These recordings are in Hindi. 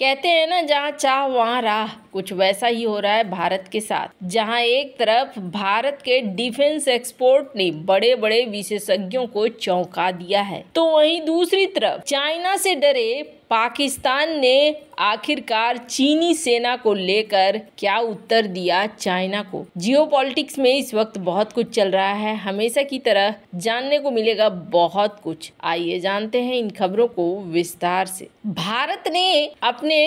कहते हैं ना जहाँ चाह वहाँ राह कुछ वैसा ही हो रहा है भारत के साथ जहां एक तरफ भारत के डिफेंस एक्सपोर्ट ने बड़े बड़े विशेषज्ञों को चौंका दिया है तो वहीं दूसरी तरफ चाइना से डरे पाकिस्तान ने आखिरकार चीनी सेना को लेकर क्या उत्तर दिया चाइना को जियो में इस वक्त बहुत कुछ चल रहा है हमेशा की तरह जानने को मिलेगा बहुत कुछ आइए जानते हैं इन खबरों को विस्तार से भारत ने अपने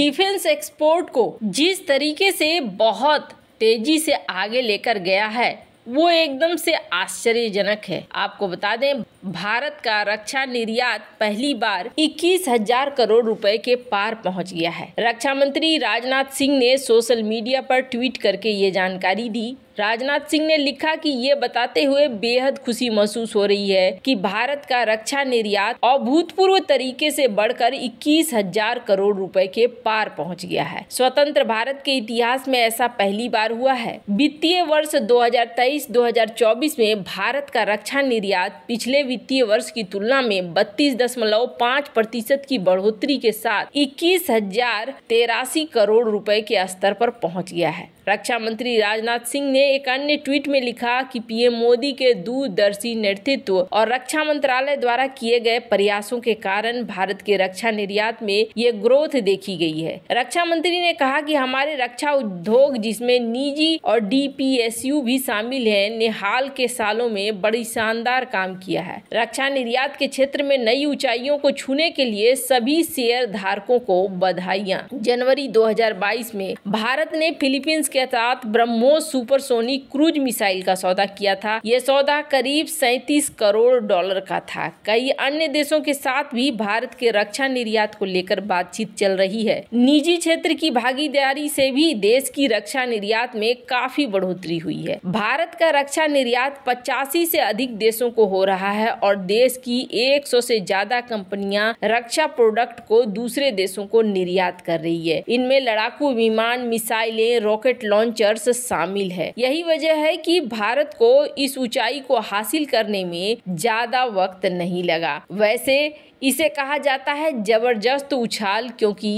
डिफेंस एक्सपोर्ट को जिस तरीके से बहुत तेजी से आगे लेकर गया है वो एकदम से आश्चर्यजनक है आपको बता दें भारत का रक्षा निर्यात पहली बार इक्कीस हजार करोड़ रुपए के पार पहुंच गया है रक्षा मंत्री राजनाथ सिंह ने सोशल मीडिया पर ट्वीट करके ये जानकारी दी राजनाथ सिंह ने लिखा कि ये बताते हुए बेहद खुशी महसूस हो रही है कि भारत का रक्षा निर्यात अभूतपूर्व तरीके से बढ़कर इक्कीस हजार करोड़ रुपए के पार पहुंच गया है स्वतंत्र भारत के इतिहास में ऐसा पहली बार हुआ है वित्तीय वर्ष 2023-2024 में भारत का रक्षा निर्यात पिछले वित्तीय वर्ष की तुलना में बत्तीस दशमलव पाँच प्रतिशत की बढ़ोतरी के साथ इक्कीस हजार तेरासी करोड़ रुपए के स्तर पर पहुंच गया है रक्षा मंत्री राजनाथ सिंह ने एक अन्य ट्वीट में लिखा कि पीएम मोदी के दूरदर्शी नेतृत्व और रक्षा मंत्रालय द्वारा किए गए प्रयासों के कारण भारत के रक्षा निर्यात में ये ग्रोथ देखी गई है रक्षा मंत्री ने कहा कि हमारे रक्षा उद्योग जिसमें निजी और डीपीएसयू भी शामिल है ने हाल के सालों में बड़ी शानदार काम किया है रक्षा निर्यात के क्षेत्र में नई ऊंचाइयों को छूने के लिए सभी शेयर धारकों को बधाइयाँ जनवरी दो में भारत ने फिलीपींस के साथ ब्रह्मोस सुपरसोनिक क्रूज मिसाइल का सौदा किया था यह सौदा करीब सैतीस करोड़ डॉलर का था कई अन्य देशों के साथ भी भारत के रक्षा निर्यात को लेकर बातचीत चल रही है निजी क्षेत्र की भागीदारी से भी देश की रक्षा निर्यात में काफी बढ़ोतरी हुई है भारत का रक्षा निर्यात पचासी से अधिक देशों को हो रहा है और देश की 100 से ज्यादा कंपनियां रक्षा प्रोडक्ट को दूसरे देशों को निर्यात कर रही है इनमें लड़ाकू विमान मिसाइलें रॉकेट रॉकेट लॉन्चर्स शामिल है यही वजह है कि भारत को इस ऊंचाई को हासिल करने में ज्यादा वक्त नहीं लगा वैसे इसे कहा जाता है जबरदस्त उछाल क्योंकि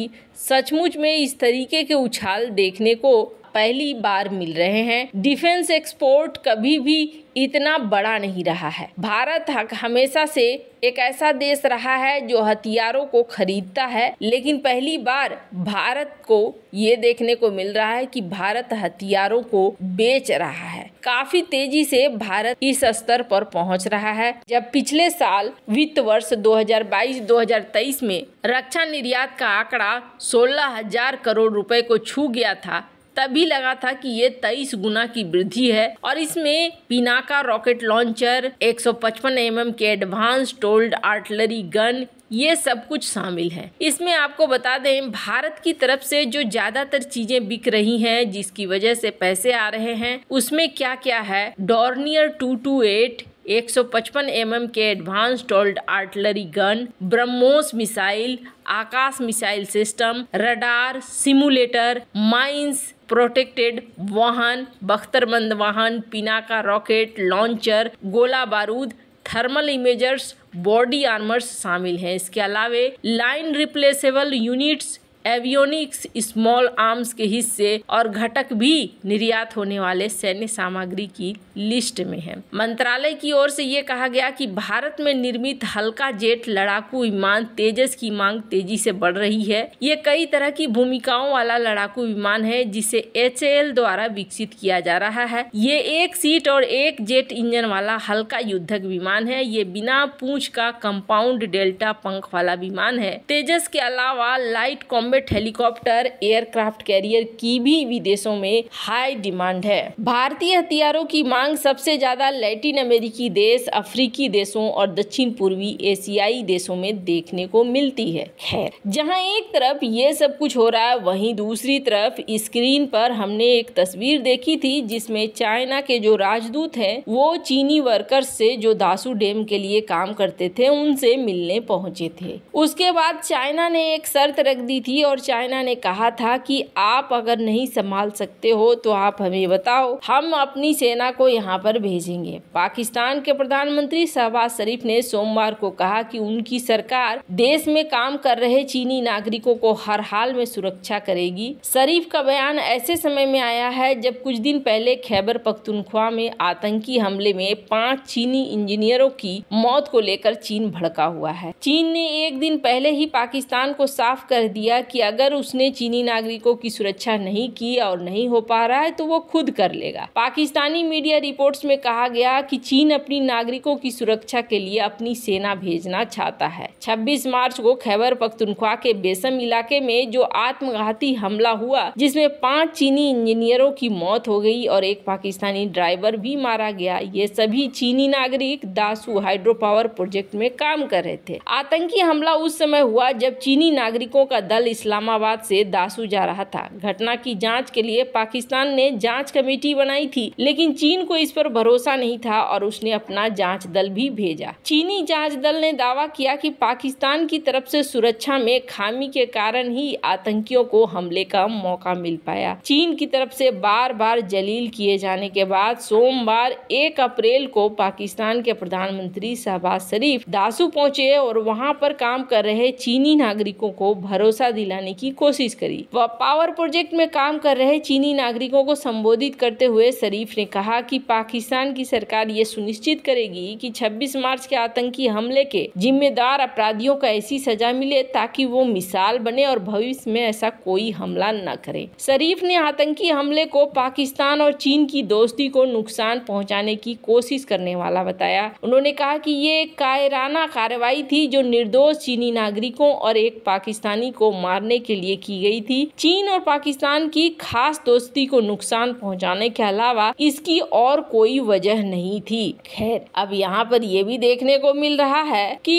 सचमुच में इस तरीके के उछाल देखने को पहली बार मिल रहे हैं डिफेंस एक्सपोर्ट कभी भी इतना बड़ा नहीं रहा है भारत हमेशा से एक ऐसा देश रहा है जो हथियारों को खरीदता है लेकिन पहली बार भारत को ये देखने को मिल रहा है कि भारत हथियारों को बेच रहा है काफी तेजी से भारत इस स्तर पर पहुंच रहा है जब पिछले साल वित्त वर्ष 2022-2023 में रक्षा निर्यात का आंकड़ा सोलह हजार करोड़ रुपए को छू गया था तभी लगा था कि ये तेईस गुना की वृद्धि है और इसमें पिनाका रॉकेट लॉन्चर 155 एम के एडवांस टोल्ड आर्टलरी गन ये सब कुछ शामिल है इसमें आपको बता दें भारत की तरफ से जो ज्यादातर चीजें बिक रही हैं जिसकी वजह से पैसे आ रहे हैं उसमें क्या क्या है Dornier two two eight 155 MM के एडवांस टोल्ड artillery gun BrahMos missile Akash missile system radar simulator mines protected वाहन बख्तरबंद वाहन पिनाका रॉकेट लॉन्चर गोला बारूद थर्मल इमेजर्स बॉडी आर्मर्स शामिल हैं इसके अलावे line replaceable units avionics small arms के हिस्से और घटक भी निर्यात होने वाले सैन्य सामग्री की लिस्ट में है मंत्रालय की ओर से ये कहा गया कि भारत में निर्मित हल्का जेट लड़ाकू विमान तेजस की मांग तेजी से बढ़ रही है ये कई तरह की भूमिकाओं वाला लड़ाकू विमान है जिसे एच द्वारा विकसित किया जा रहा है ये एक सीट और एक जेट इंजन वाला हल्का युद्धक विमान है ये बिना पूछ का कंपाउंड डेल्टा पंख वाला विमान है तेजस के अलावा light combat combat helicopter aircraft carrier की भी विदेशों में हाई डिमांड है भारतीय हथियारों की मांग सबसे ज्यादा लैटिन अमेरिकी देश अफ्रीकी देशों और दक्षिण पूर्वी एशियाई देशों में देखने को मिलती है खैर जहाँ एक तरफ ये सब कुछ हो रहा है वही दूसरी तरफ स्क्रीन पर हमने एक तस्वीर देखी थी जिसमे चाइना के जो राजदूत है वो चीनी वर्कर्स से जो दासू डेम के लिए काम करते थे उनसे मिलने पहुंचे थे उसके बाद चाइना ने एक शर्त रख दी थी और चाइना ने कहा था कि आप अगर नहीं संभाल सकते हो तो आप हमें बताओ हम अपनी सेना को यहाँ पर भेजेंगे पाकिस्तान के प्रधानमंत्री शहबाज शरीफ ने सोमवार को कहा कि उनकी सरकार देश में काम कर रहे चीनी नागरिकों को हर हाल में सुरक्षा करेगी शरीफ का बयान ऐसे समय में आया है जब कुछ दिन पहले खैबर पख्तुनख्वा में आतंकी हमले में पांच चीनी इंजीनियरों की मौत को लेकर चीन भड़का हुआ है चीन ने एक दिन पहले ही पाकिस्तान को साफ कर दिया कि अगर उसने चीनी नागरिकों की सुरक्षा नहीं की और नहीं हो पा रहा है तो वो खुद कर लेगा पाकिस्तानी मीडिया रिपोर्ट्स में कहा गया कि चीन अपनी नागरिकों की सुरक्षा के लिए अपनी सेना भेजना चाहता है 26 मार्च को खैबर पख्तुनख्वा के बेसम इलाके में जो आत्मघाती हमला हुआ जिसमें पांच चीनी इंजीनियरों की मौत हो गई और एक पाकिस्तानी ड्राइवर भी मारा गया ये सभी चीनी नागरिक दासू हाइड्रो पावर प्रोजेक्ट में काम कर रहे थे आतंकी हमला उस समय हुआ जब चीनी नागरिकों का दल इस इस्लामाबाद से दासू जा रहा था घटना की जांच के लिए पाकिस्तान ने जांच कमेटी बनाई थी लेकिन चीन को इस पर भरोसा नहीं था और उसने अपना जांच दल भी भेजा चीनी जांच दल ने दावा किया कि पाकिस्तान की तरफ से सुरक्षा में खामी के कारण ही आतंकियों को हमले का मौका मिल पाया चीन की तरफ से बार बार जलील किए जाने के बाद सोमवार एक अप्रैल को पाकिस्तान के प्रधानमंत्री शहबाज शरीफ दासू पहुंचे और वहां पर काम कर रहे चीनी नागरिकों को भरोसा दिया बहाली लाने की कोशिश करी वह पावर प्रोजेक्ट में काम कर रहे चीनी नागरिकों को संबोधित करते हुए शरीफ ने कहा कि पाकिस्तान की सरकार ये सुनिश्चित करेगी कि 26 मार्च के आतंकी हमले के जिम्मेदार अपराधियों को ऐसी सजा मिले ताकि वो मिसाल बने और भविष्य में ऐसा कोई हमला न करे शरीफ ने आतंकी हमले को पाकिस्तान और चीन की दोस्ती को नुकसान पहुँचाने की कोशिश करने वाला बताया उन्होंने कहा की ये कायराना कार्रवाई थी जो निर्दोष चीनी नागरिकों और एक पाकिस्तानी को मार मारने के लिए की गई थी चीन और पाकिस्तान की खास दोस्ती को नुकसान पहुंचाने के अलावा इसकी और कोई वजह नहीं थी खैर अब यहाँ पर यह भी देखने को मिल रहा है कि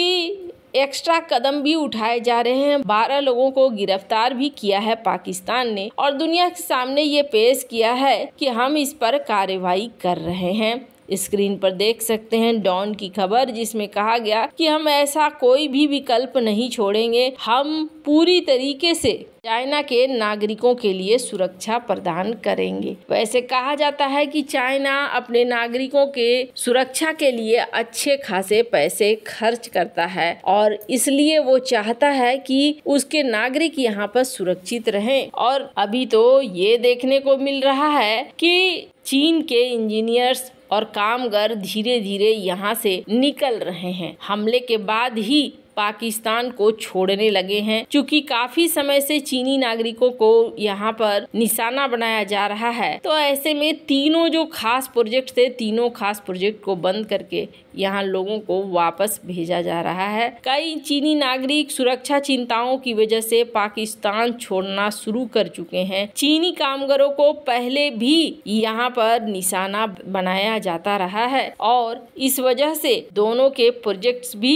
एक्स्ट्रा कदम भी उठाए जा रहे हैं बारह लोगों को गिरफ्तार भी किया है पाकिस्तान ने और दुनिया के सामने ये पेश किया है कि हम इस पर कार्रवाई कर रहे हैं स्क्रीन पर देख सकते हैं डॉन की खबर जिसमें कहा गया कि हम ऐसा कोई भी विकल्प नहीं छोड़ेंगे हम पूरी तरीके से चाइना के नागरिकों के लिए सुरक्षा प्रदान करेंगे वैसे कहा जाता है कि चाइना अपने नागरिकों के सुरक्षा के लिए अच्छे खासे पैसे खर्च करता है और इसलिए वो चाहता है कि उसके नागरिक यहाँ पर सुरक्षित रहें और अभी तो ये देखने को मिल रहा है कि चीन के इंजीनियर्स और कामगर धीरे धीरे यहाँ से निकल रहे हैं हमले के बाद ही पाकिस्तान को छोड़ने लगे हैं क्योंकि काफी समय से चीनी नागरिकों को यहाँ पर निशाना बनाया जा रहा है तो ऐसे में तीनों जो खास प्रोजेक्ट थे तीनों खास प्रोजेक्ट को बंद करके यहाँ लोगों को वापस भेजा जा रहा है कई चीनी नागरिक सुरक्षा चिंताओं की वजह से पाकिस्तान छोड़ना शुरू कर चुके हैं चीनी कामगारों को पहले भी यहाँ पर निशाना बनाया जाता रहा है और इस वजह से दोनों के प्रोजेक्ट्स भी